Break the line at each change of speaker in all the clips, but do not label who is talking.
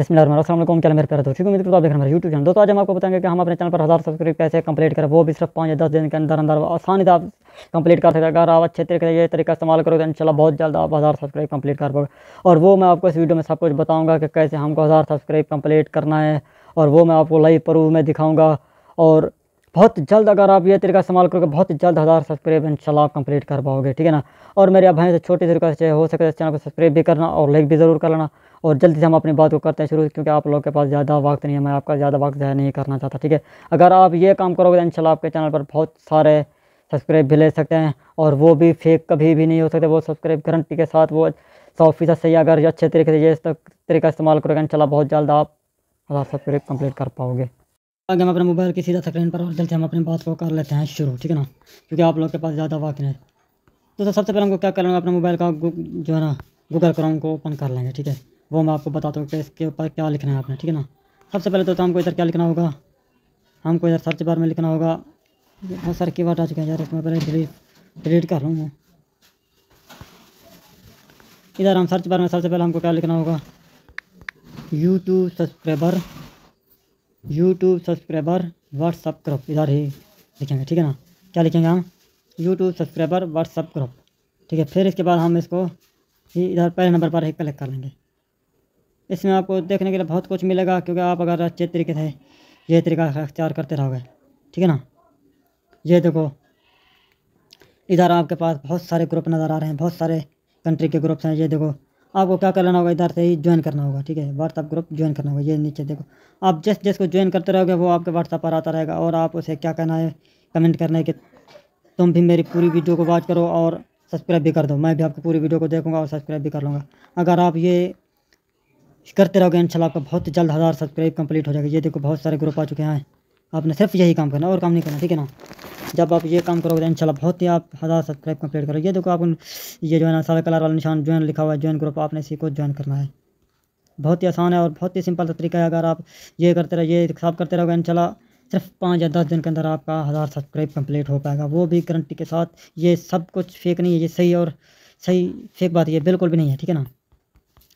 बिस्मिल्लाम क्या मेरे पैर दोस्तों उम्मीद करता आप देख रहे हैं यूट्यूब चैनल दोस्तों आज हम आपको बताएंगे कि हम अपने चैनल पर हज़ार सब्सक्राइब कैसे कंप्लीट करें वो भी सिर्फ पाँच या दस दिन के अंदर अंदर आसानी से आप कंप्लीट कर सकते हैं अगर आप अच्छे तरीके से ये तरीका इस्तेमाल करोगे तो इनशाला बहुत जल्द आप हज़ार सब्सक्राइब कंप्लीट कर पाओगे और वो मैं आपको इस वीडियो में सब कुछ बताऊँगा कि कैसे हमको हज़ार सब्सक्राइब कंप्लीट करना है और वो मैं आपको लाइव प्रूफ में दिखाऊँगा और बहुत जल्द अगर आप ये तरीका इस्तेमाल करोगे बहुत जल्द हज़ार सब्सक्राइब इनशाला आप कंप्लीट कर पाओगे ठीक है ना और मेरे भाई से छोटे तरीका से हो सके तो इस चैनल को सब्सक्राइब भी करना और लाइक भी ज़रूर कर लेना और जल्दी से हम अपनी बात को करते हैं शुरू क्योंकि आप लोग के पास ज़्यादा वक्त नहीं है मैं आपका ज़्यादा वक्त ज़ाया नहीं करना चाहता ठीक है अगर आप ये काम करोगे तो इनशाला आपके चैनल पर बहुत सारे सब्सक्राइब भी ले सकते हैं और वो भी फेक कभी भी नहीं हो सकते वो सब्सक्राइब गारंटी के साथ वो सौ फीसद सही अगर अच्छे तरीके से ये तरीका इस्तेमाल करोगे इनशाला बहुत जल्द आप हज़ार सब्सक्राइब कंप्लीट कर पाओगे आगे हम अपने मोबाइल की सीधा स्क्रीन पर और चलते हम अपनी बात को कर लेते हैं शुरू ठीक है ना क्योंकि आप लोग के पास ज़्यादा वक्त नहीं तो सर सबसे पहले हमको क्या करना है अपने मोबाइल का जो है ना गूगल क्रोम को ओपन कर लेंगे ठीक है वो मैं आपको बताता हूँ कि इसके ऊपर क्या लिखना है आपने ठीक है ना सबसे पहले तो, तो हमको इधर क्या लिखना होगा हमको इधर सर्च बार में लिखना होगा बहुत हाँ, सारे की बात आ चुके हैं यार इसमें पहले डिलीट डिलीट कर रहा हूँ मैं इधर हम सर्च बार में सबसे पहले हमको क्या लिखना होगा YouTube subscriber YouTube subscriber WhatsApp group इधर ही लिखेंगे ठीक है ना क्या लिखेंगे हम यूट्यूब सब्सक्राइबर व्हाट्सअप ग्रुप ठीक है फिर इसके बाद हम इसको इधर पहले नंबर पर ही कलेक्ट कर लेंगे इसमें आपको देखने के लिए बहुत कुछ मिलेगा क्योंकि आप अगर अच्छे तरीके से ये तरीका अख्तियार करते रहोगे ठीक है ना ये देखो इधर आपके पास बहुत सारे ग्रुप नज़र आ रहे हैं बहुत सारे कंट्री के ग्रुप्स हैं ये देखो आपको क्या करना होगा इधर से ही ज्वाइन करना होगा ठीक है व्हाट्सअप ग्रुप ज्वाइन करना होगा ये नीचे देखो आप जिस जिसको ज्वाइन करते रहोगे वो आपके व्हाट्सअप पर आता रहेगा और आप उसे क्या कहना है कमेंट करना है कि तुम भी मेरी पूरी वीडियो को वॉच करो और सब्सक्राइब भी कर दो मैं भी आपकी पूरी वीडियो को देखूँगा और सब्सक्राइब भी कर लूँगा अगर आप ये करते रहोगे इनशाला आपका बहुत जल्द हज़ार सब्सक्राइब कम्प्लीट हो जाएगा ये देखो बहुत सारे ग्रुप आ चुके हैं आपने सिर्फ यही काम करना और काम नहीं करना ठीक है ना जब आप ये काम करोगे तो इंशाल्लाह बहुत ही आप हज़ार सब्सक्राइब कम्प्लीट करोगे ये देखो आप ये जो है ना सारा कलर वाला निशान ज्वाइन लिखा हुआ है ज्वाइन ग्रुप आपने इसी को ज्वाइन करना है बहुत ही आसान है और बहुत ही सिंपल तरीका है अगर आप ये करते रहो ये साफ करते रहोगे इनशाला सिर्फ पाँच या दस दिन के अंदर आपका हज़ार सब्सक्राइब कम्प्लीट हो पाएगा वो भी गारंटी के साथ ये सब कुछ फेक नहीं है ये सही और सही फेक बात ये बिल्कुल भी नहीं है ठीक है ना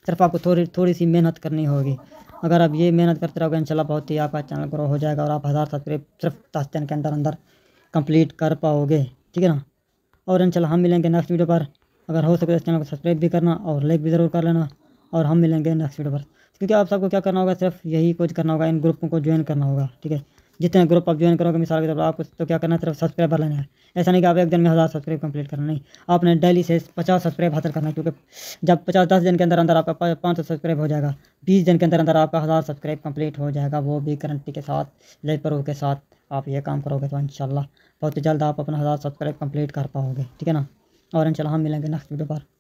सिर्फ आपको थोड़ी थोड़ी सी मेहनत करनी होगी अगर आप ये मेहनत करते रहोगे इंशाल्लाह बहुत ही आपका चैनल ग्रो हो जाएगा और आप हज़ार सब्सक्राइब सिर्फ दस दिन के अंदर अंदर कंप्लीट कर पाओगे ठीक है ना और इंशाल्लाह हम मिलेंगे नेक्स्ट वीडियो पर अगर हो सके तो चैनल को सब्सक्राइब भी करना और लाइक भी ज़रूर कर लेना और हम मिलेंगे नेक्स्ट वीडियो पर क्योंकि आप सबको क्या करना होगा सिर्फ यही कुछ करना होगा इन ग्रुपों को ज्वाइन करना होगा ठीक है जितने ग्रुप आप ज्वाइन करोगे मिसाल के तौर पर आपको तो क्या करना है सिर्फ सब्सक्राइबर लेना है ऐसा नहीं कि आप एक दिन में हज़ार सब्सक्राइब कंप्लीट करना नहीं आपने डेली से पचास सब्सक्राइब हासिल करना है क्योंकि जब पचास दस दिन के अंदर अंदर आपका पाँच सौ सब्सक्राइब हो जाएगा बीस दिन के अंदर अंदर आपका हज़ार सब्सक्राइब कंप्लीट हो जाएगा वो भी करंटी के साथ लेपरों के साथ आप ये काम करोगे तो इन बहुत जल्द आप अपना हज़ार सब्सक्राइब कंप्लीट कर पाओगे ठीक है ना और इनशाला हम मिलेंगे नेक्स्ट वीडियो पर